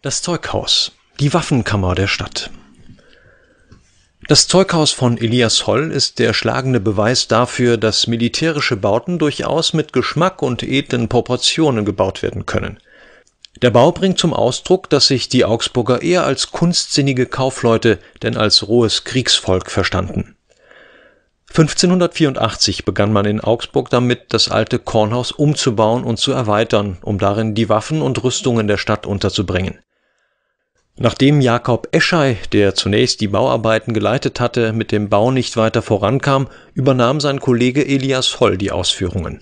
Das Zeughaus, die Waffenkammer der Stadt. Das Zeughaus von Elias Holl ist der schlagende Beweis dafür, dass militärische Bauten durchaus mit Geschmack und edlen Proportionen gebaut werden können. Der Bau bringt zum Ausdruck, dass sich die Augsburger eher als kunstsinnige Kaufleute denn als rohes Kriegsvolk verstanden. 1584 begann man in Augsburg damit, das alte Kornhaus umzubauen und zu erweitern, um darin die Waffen und Rüstungen der Stadt unterzubringen Nachdem Jakob Eschei, der zunächst die Bauarbeiten geleitet hatte, mit dem Bau nicht weiter vorankam, übernahm sein Kollege Elias Holl die Ausführungen.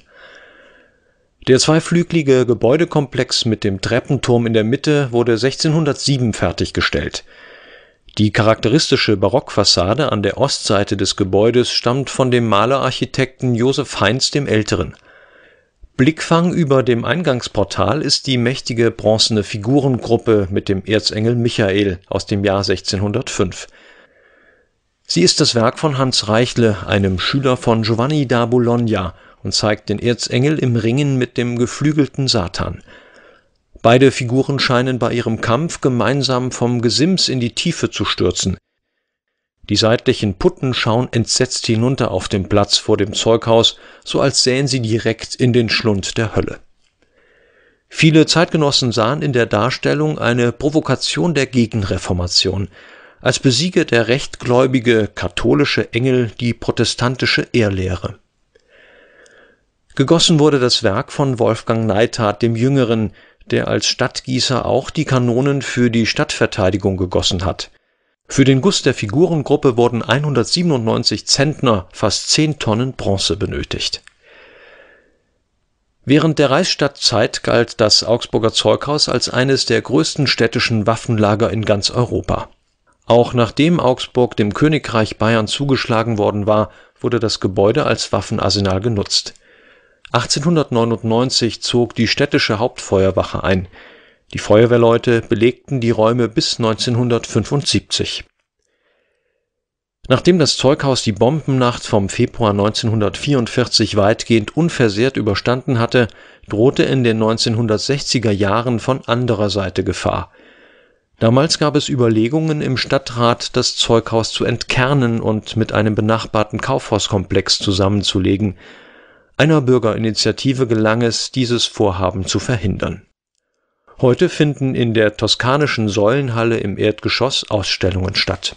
Der zweiflüglige Gebäudekomplex mit dem Treppenturm in der Mitte wurde 1607 fertiggestellt. Die charakteristische Barockfassade an der Ostseite des Gebäudes stammt von dem Malerarchitekten Josef Heinz dem Älteren Blickfang über dem Eingangsportal ist die mächtige bronzene Figurengruppe mit dem Erzengel Michael aus dem Jahr 1605. Sie ist das Werk von Hans Reichle, einem Schüler von Giovanni da Bologna, und zeigt den Erzengel im Ringen mit dem geflügelten Satan. Beide Figuren scheinen bei ihrem Kampf gemeinsam vom Gesims in die Tiefe zu stürzen. Die seitlichen Putten schauen entsetzt hinunter auf den Platz vor dem Zeughaus, so als sähen sie direkt in den Schlund der Hölle. Viele Zeitgenossen sahen in der Darstellung eine Provokation der Gegenreformation, als besiege der rechtgläubige katholische Engel die protestantische Ehrlehre. Gegossen wurde das Werk von Wolfgang Neithardt dem Jüngeren, der als Stadtgießer auch die Kanonen für die Stadtverteidigung gegossen hat für den Guss der Figurengruppe wurden 197 Zentner, fast 10 Tonnen Bronze benötigt. Während der Reichsstadtzeit galt das Augsburger Zeughaus als eines der größten städtischen Waffenlager in ganz Europa. Auch nachdem Augsburg dem Königreich Bayern zugeschlagen worden war, wurde das Gebäude als Waffenarsenal genutzt. 1899 zog die städtische Hauptfeuerwache ein die Feuerwehrleute belegten die Räume bis 1975. Nachdem das Zeughaus die Bombennacht vom Februar 1944 weitgehend unversehrt überstanden hatte, drohte in den 1960er Jahren von anderer Seite Gefahr. Damals gab es Überlegungen im Stadtrat, das Zeughaus zu entkernen und mit einem benachbarten Kaufhauskomplex zusammenzulegen. Einer Bürgerinitiative gelang es, dieses Vorhaben zu verhindern Heute finden in der toskanischen Säulenhalle im Erdgeschoss Ausstellungen statt